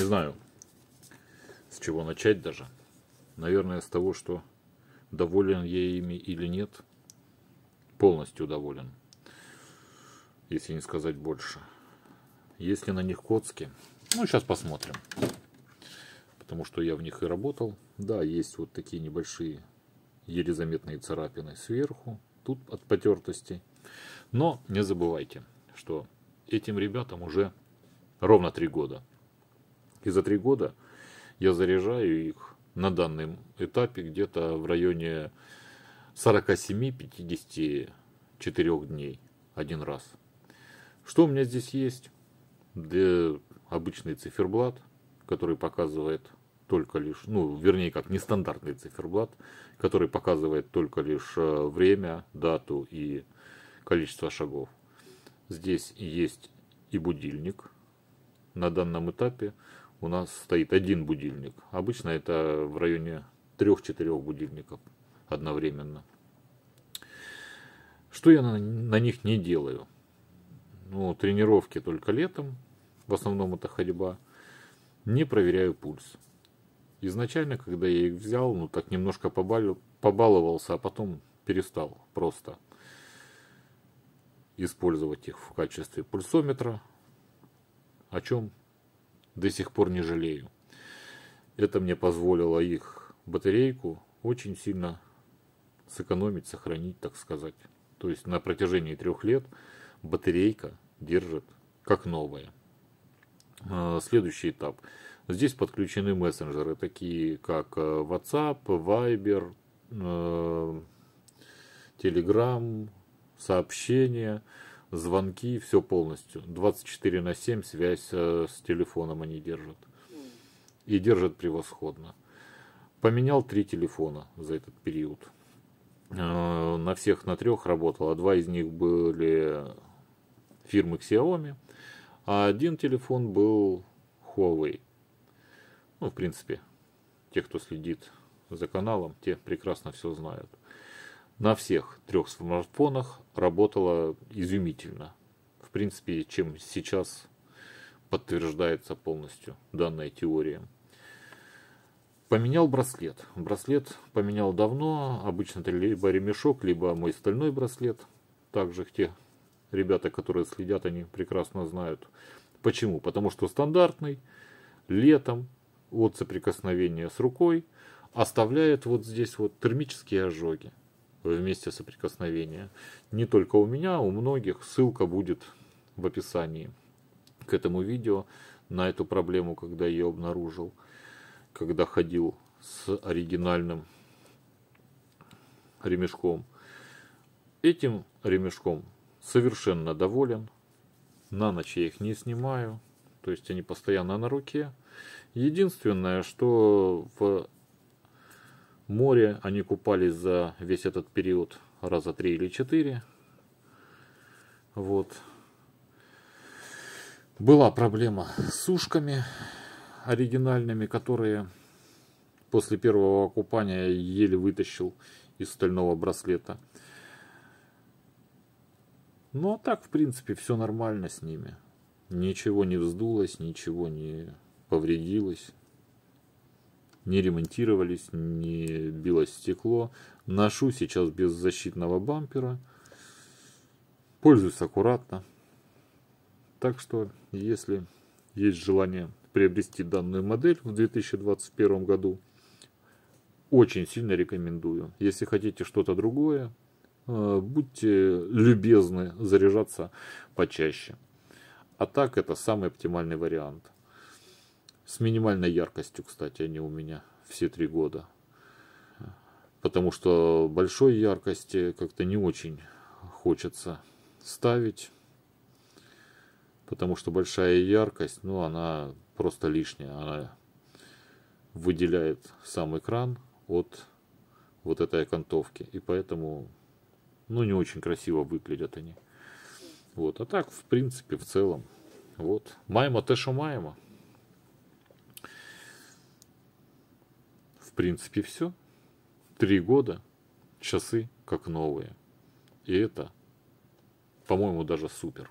Не знаю, с чего начать даже. Наверное, с того, что доволен я ими или нет. Полностью доволен. Если не сказать больше. Есть ли на них коцки. Ну, сейчас посмотрим. Потому что я в них и работал. Да, есть вот такие небольшие, еле заметные царапины сверху. Тут от потертости. Но не забывайте, что этим ребятам уже ровно три года. И за три года я заряжаю их на данном этапе где-то в районе 47-54 дней один раз. Что у меня здесь есть? Для обычный циферблат, который показывает только лишь, ну, вернее, как нестандартный циферблат, который показывает только лишь э, время, дату и количество шагов. Здесь есть и будильник на данном этапе у нас стоит один будильник. Обычно это в районе 3-4 будильников одновременно. Что я на, на них не делаю? Ну, тренировки только летом, в основном это ходьба. Не проверяю пульс. Изначально, когда я их взял, ну так немножко побалю, побаловался, а потом перестал просто использовать их в качестве пульсометра, о чем до сих пор не жалею. Это мне позволило их батарейку очень сильно сэкономить, сохранить, так сказать. То есть на протяжении трех лет батарейка держит как новая. А, следующий этап. Здесь подключены мессенджеры, такие как э, WhatsApp, Viber, э, Telegram, сообщения – звонки, все полностью. 24 на 7 связь э, с телефоном они держат. И держат превосходно. Поменял три телефона за этот период. Э, на всех на трех работал, а два из них были фирмы Xiaomi, а один телефон был Huawei. Ну, в принципе, те, кто следит за каналом, те прекрасно все знают на всех трех смартфонах работала изумительно. В принципе, чем сейчас подтверждается полностью данная теория. Поменял браслет. Браслет поменял давно. Обычно это либо ремешок, либо мой стальной браслет. Также те ребята, которые следят, они прекрасно знают. Почему? Потому что стандартный летом от соприкосновения с рукой оставляет вот здесь вот термические ожоги в месте соприкосновения. Не только у меня, а у многих. Ссылка будет в описании к этому видео на эту проблему, когда я ее обнаружил, когда ходил с оригинальным ремешком. Этим ремешком совершенно доволен. На ночь я их не снимаю, то есть они постоянно на руке. Единственное, что в море. Они купались за весь этот период раза три или четыре. Вот. Была проблема с сушками оригинальными, которые после первого купания еле вытащил из стального браслета. Ну а так, в принципе, все нормально с ними. Ничего не вздулось, ничего не повредилось не ремонтировались, не билось стекло. Ношу сейчас без защитного бампера. Пользуюсь аккуратно. Так что, если есть желание приобрести данную модель в 2021 году, очень сильно рекомендую. Если хотите что-то другое, э, будьте любезны заряжаться почаще. А так это самый оптимальный вариант. С минимальной яркостью, кстати, они у меня все три года. Потому что большой яркости как-то не очень хочется ставить. Потому что большая яркость, ну, она просто лишняя. Она выделяет сам экран от вот этой окантовки. И поэтому, ну, не очень красиво выглядят они. Вот, а так, в принципе, в целом, вот. майма те, що маємо. В принципе, все. Три года, часы как новые. И это, по-моему, даже супер.